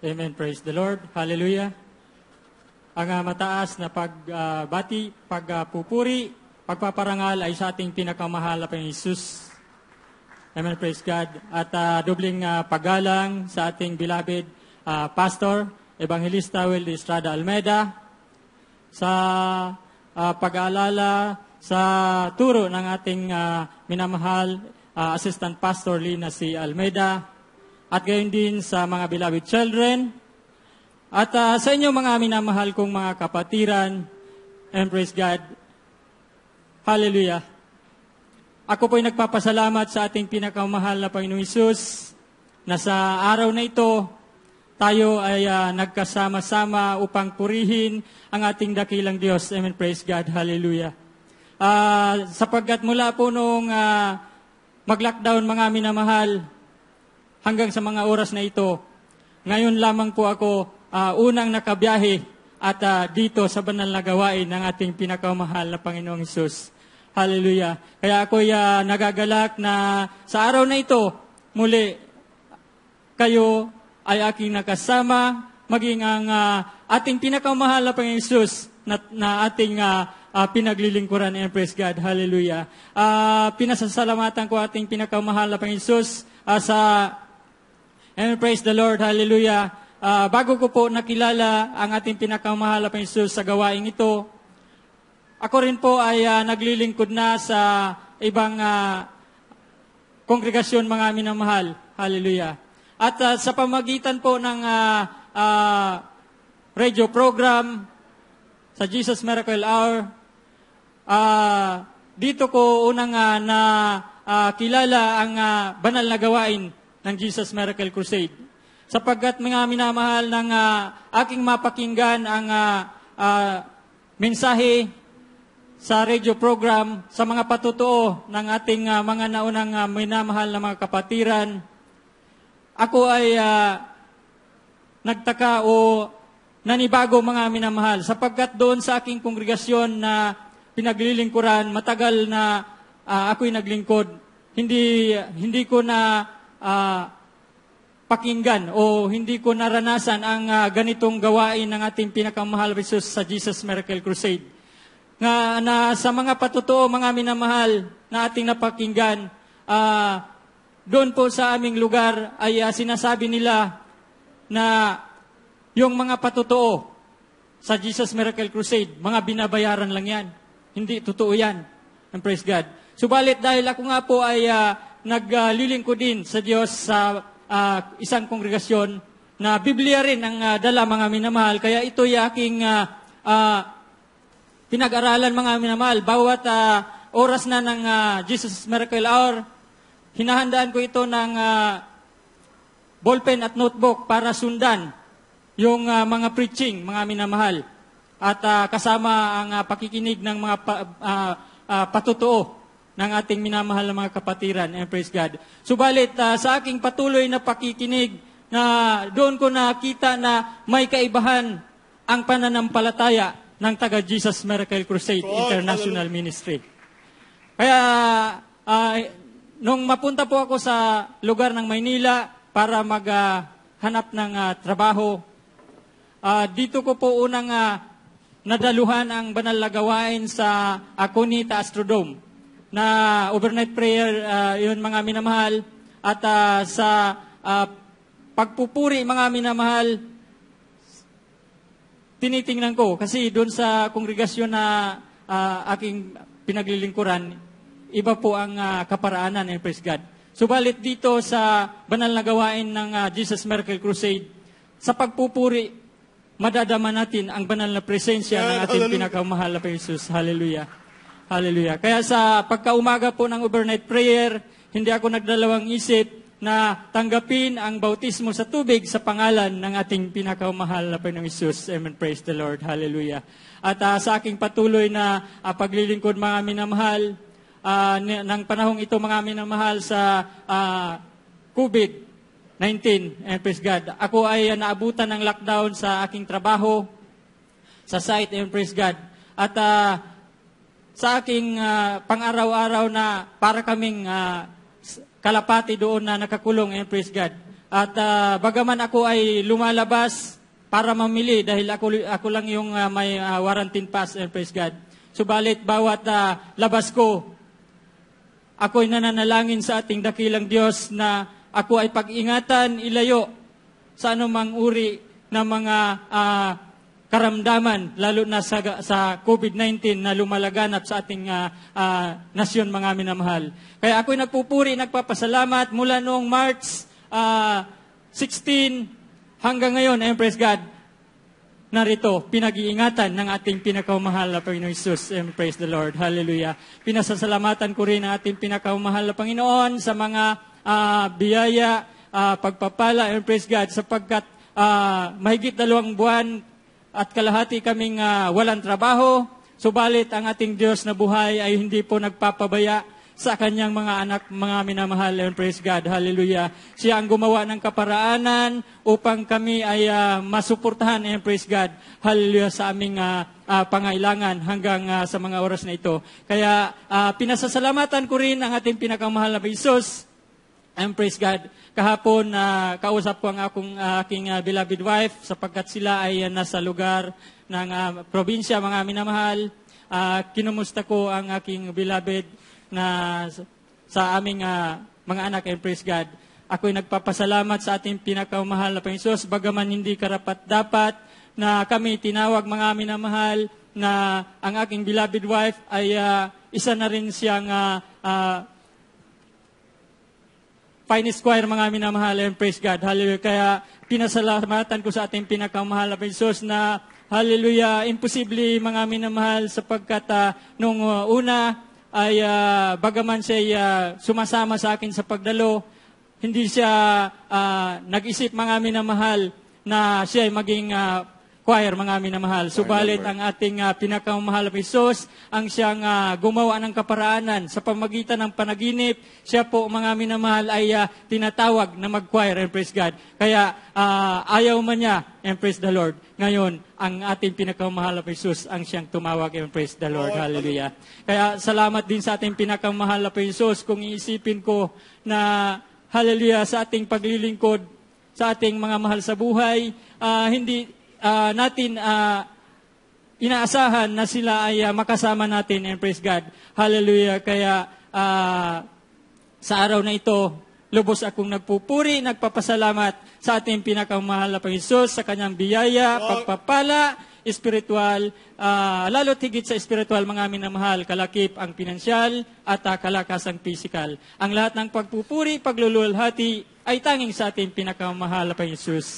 Amen. Praise the Lord. Hallelujah. Ang uh, mataas na pagbati, ah, uh, pagpupuri, ah, uh, pagpaparangal ay sa ating pinakamahal na Panginoon Amen. Praise God. At uh, dubling uh, pagalang sa ating beloved uh, pastor, Evangelista Will Estrada Almeida, sa uh, pag-aalala sa turo ng ating uh, minamahal uh, assistant pastor Lina C. Almeida, at gayon din sa mga beloved children, at uh, sa inyo mga minamahal kong mga kapatiran, and praise God. Hallelujah. Ako po ay nagpapasalamat sa ating pinakamahal na Panginoong Isus na sa araw na ito, tayo ay uh, nagkasama-sama upang purihin ang ating dakilang Diyos. Amen. Praise God. Hallelujah. Uh, sapagkat mula po noong uh, mag-lockdown mga minamahal, hanggang sa mga oras na ito. Ngayon lamang po ako uh, unang nakabiyahe at uh, dito sa banal na gawain ng ating pinakamahal na Panginoong Isus. Hallelujah. Kaya ako'y uh, nagagalak na sa araw na ito, muli kayo ay aking nakasama, maging ang uh, ating pinakamahal na Panginoong Isus na, na ating uh, uh, pinaglilingkuran and praise God. Hallelujah. Uh, pinasasalamatan ko ating pinakamahal na Panginoon uh, sa And praise the Lord, hallelujah. Uh, bago ko po nakilala ang ating pinakamahal na Panginoon sa gawaing ito, ako rin po ay uh, naglilingkod na sa ibang uh, kongregasyon mga minamahal. Hallelujah. At uh, sa pamagitan po ng uh, uh, radio program sa Jesus Miracle Hour, uh, dito ko unang uh, na uh, kilala ang uh, banal na gawain ng Jesus Miracle Crusade. Sapagkat mga minamahal ng uh, aking mapakinggan ang uh, uh, mensahe sa radio program sa mga patutuo ng ating uh, mga naunang uh, minamahal na mga kapatiran. Ako ay uh, nagtaka o nanibago mga minamahal sapagkat doon sa aking kongregasyon na pinaglilingkuran matagal na uh, ako'y naglingkod. Hindi, hindi ko na uh, pakinggan o hindi ko naranasan ang uh, ganitong gawain ng ating pinakamahal Jesus sa Jesus Miracle Crusade. Nga na sa mga patotoo mga minamahal na ating napakinggan, uh, doon po sa aming lugar ay uh, sinasabi nila na yung mga patotoo sa Jesus Miracle Crusade, mga binabayaran lang yan. Hindi totoo yan. And praise God. Subalit dahil ako nga po ay uh, naglilingkod din sa Diyos sa uh, isang kongregasyon na Biblia rin ang uh, dala mga minamahal. Kaya ito'y aking uh, uh, pinag-aralan mga minamahal. Bawat uh, oras na ng uh, Jesus Miracle Hour, hinahandaan ko ito ng uh, ballpen at notebook para sundan yung uh, mga preaching, mga minamahal, at uh, kasama ang uh, pakikinig ng mga pa, uh, uh, patutuo ng ating minamahal na mga kapatiran. And praise God. Subalit, uh, sa aking patuloy na pakikinig, na doon ko nakita na may kaibahan ang pananampalataya ng taga Jesus Miracle Crusade Lord, International Hallelujah. Ministry. Kaya uh, nung mapunta po ako sa lugar ng Maynila para maghanap uh, ng uh, trabaho, uh, dito ko po unang uh, nadaluhan ang banal na gawain sa Aconita Astrodome na overnight prayer, uh, yun mga minamahal, at uh, sa uh, pagpupuri mga minamahal, tinitingnan ko kasi doon sa kongregasyon na uh, aking pinaglilingkuran, iba po ang uh, kaparaanan, and praise God. Subalit dito sa banal na gawain ng uh, Jesus Miracle Crusade, sa pagpupuri, madadama natin ang banal na presensya ng ating pinakamahal na Jesus. Hallelujah. Hallelujah. Kaya sa pagkaumaga po ng overnight prayer, hindi ako nagdalawang isip na tanggapin ang bautismo sa tubig sa pangalan ng ating pinakamahal na Panginoong Isus. Amen. Praise the Lord. Hallelujah. At uh, sa aking patuloy na uh, paglilingkod mga minamahal, uh, ng panahong ito mga minamahal sa uh, COVID-19, and eh, praise God. Ako ay uh, naabutan ng lockdown sa aking trabaho, sa site, and eh, praise God. At uh, sa aking uh, pang-araw-araw na para kaming uh, kalapati doon na nakakulong and eh, praise God. At uh, bagaman ako ay lumalabas para mamili dahil ako, ako lang yung uh, may uh, warrantin pass and eh, praise God. Subalit bawat uh, labas ko, ako'y nananalangin sa ating dakilang Diyos na ako ay pag-ingatan, ilayo sa anumang uri ng mga uh, karamdaman, lalo na sa, sa COVID-19 na lumalaganap sa ating uh, uh, nasyon, mga minamahal. Kaya ako'y nagpupuri, nagpapasalamat mula noong March uh, ah, 16 hanggang ngayon, and God, narito, pinag-iingatan ng ating pinakamahal na Panginoon Jesus. And praise the Lord. Hallelujah. Pinasasalamatan ko rin ang ating pinakamahal na Panginoon sa mga uh, biyaya, uh, pagpapala, and praise God, sapagkat uh, mahigit dalawang buwan at kalahati kaming uh, walang trabaho, subalit ang ating Diyos na buhay ay hindi po nagpapabaya sa kanyang mga anak, mga minamahal. And praise God. Hallelujah. Siya ang gumawa ng kaparaanan upang kami ay uh, masuportahan. And praise God. Hallelujah sa aming uh, uh, pangailangan hanggang uh, sa mga oras na ito. Kaya uh, pinasasalamatan ko rin ang ating pinakamahal na Jesus. And praise God, kahapon na uh, kausap ko ang akong uh, aking uh, beloved wife sapagkat sila ay uh, nasa lugar ng uh, probinsya, mga minamahal. Uh, kinumusta ko ang aking beloved na sa aming uh, mga anak and praise God. ay nagpapasalamat sa ating pinakamahal na Panginoon. Bagaman hindi karapat-dapat na kami tinawag mga minamahal na ang aking beloved wife ay uh, isa na rin siyang uh, uh, Fine square mga minamahal, and praise God. Hallelujah. Kaya pinasalamatan ko sa ating pinakamahal na Jesus na, hallelujah, imposible, mga minamahal, sapagkat uh, nung uh, una ay uh, bagaman siya uh, sumasama sa akin sa pagdalo, hindi siya uh, nag-isip, mga minamahal, na siya ay maging uh, choir, mga minamahal. Subalit ang ating uh, ah, pinakamahal na Isos, ang siyang uh, gumawa ng kaparaanan sa pamagitan ng panaginip. Siya po, mga minamahal, ay uh, tinatawag na mag-choir and praise God. Kaya uh, ayaw man niya and praise the Lord. Ngayon, ang ating pinakamahal na Isos ang siyang tumawag and praise the Lord. Hallelujah. Kaya salamat din sa ating pinakamahal na Isos kung iisipin ko na hallelujah sa ating paglilingkod sa ating mga mahal sa buhay, uh, hindi uh, natin uh, inaasahan na sila ay uh, makasama natin and praise God. Hallelujah. Kaya uh, sa araw na ito, lubos akong nagpupuri, nagpapasalamat sa ating pinakamahal na Panginoon sa kanyang biyaya, oh. pagpapala, spiritual, uh, lalo tigit sa spiritual mga amin na mahal, kalakip ang pinansyal at uh, kalakas ang physical. Ang lahat ng pagpupuri, pagluluhati ay tanging sa ating pinakamahal na Panginoon.